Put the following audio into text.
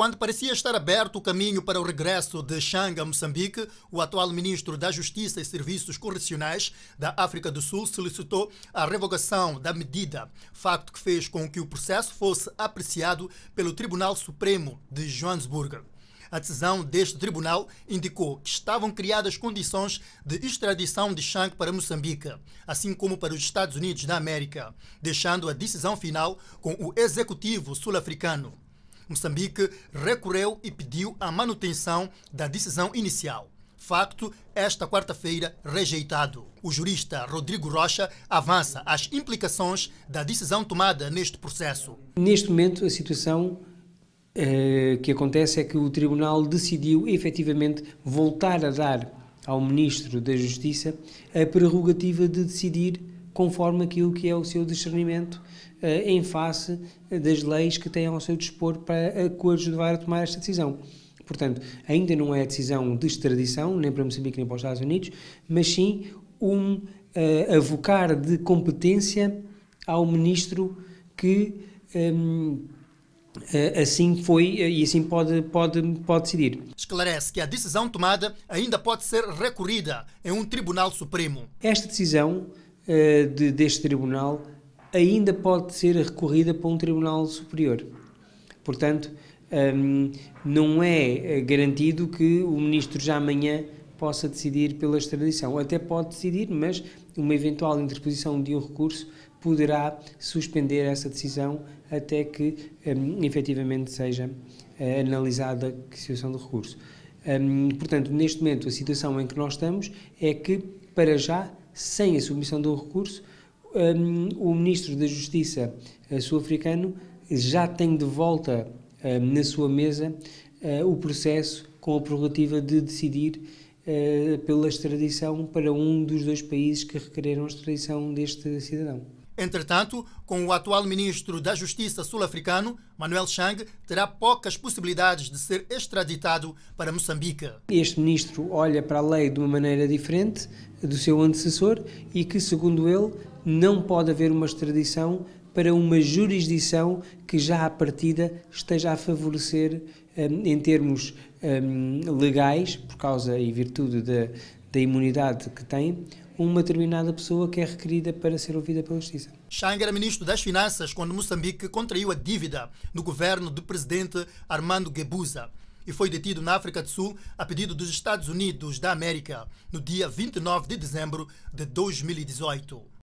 Quando parecia estar aberto o caminho para o regresso de Chang a Moçambique, o atual ministro da Justiça e Serviços Correcionais da África do Sul solicitou a revogação da medida, facto que fez com que o processo fosse apreciado pelo Tribunal Supremo de Joanesburgo. A decisão deste tribunal indicou que estavam criadas condições de extradição de Chang para Moçambique, assim como para os Estados Unidos da América, deixando a decisão final com o executivo sul-africano. Moçambique recorreu e pediu a manutenção da decisão inicial. Facto, esta quarta-feira rejeitado. O jurista Rodrigo Rocha avança as implicações da decisão tomada neste processo. Neste momento, a situação eh, que acontece é que o Tribunal decidiu efetivamente voltar a dar ao Ministro da Justiça a prerrogativa de decidir conforme aquilo que é o seu discernimento eh, em face das leis que têm ao seu dispor para coadjuvar a tomar esta decisão. Portanto, ainda não é a decisão de extradição, nem para Moçambique nem para os Estados Unidos, mas sim um uh, avocar de competência ao ministro que um, ehm, eh, assim foi e assim pode, pode, pode decidir. Esclarece que a decisão tomada ainda pode ser recorrida em um Tribunal Supremo. Esta decisão eh, de, deste tribunal ainda pode ser recorrida para um tribunal superior. Portanto, um, ehm, não é eh, garantido que o ministro já amanhã possa decidir pela extradição. Até pode decidir, mas uma eventual interposição de um recurso poderá suspender essa decisão até que um, ehm, efetivamente seja uh, analisada a situação do recurso. Um, ehm, portanto, neste momento, a situação em que nós estamos é que, para já, sem a submissão do recurso, um, o ministro da Justiça eh, sul-africano já tem de volta um, na sua mesa uh, o processo com a prerrogativa de decidir uh, pela extradição para um dos dois países que requereram a extradição deste cidadão. Entretanto, com o atual ministro da Justiça sul-africano, Manuel Chang, terá poucas possibilidades de ser extraditado para Moçambique. Este ministro olha para a lei de uma maneira diferente do seu antecessor e que, segundo ele, não pode haver uma extradição para uma jurisdição que já à partida esteja a favorecer hum, em termos hum, legais, por causa e virtude da, da imunidade que tem uma determinada pessoa que é requerida para ser ouvida pela Justiça. Chang era ministro das Finanças quando Moçambique contraiu a dívida no governo do presidente Armando Guebuza e foi detido na África do Sul a pedido dos Estados Unidos da América no dia 29 de dezembro de 2018.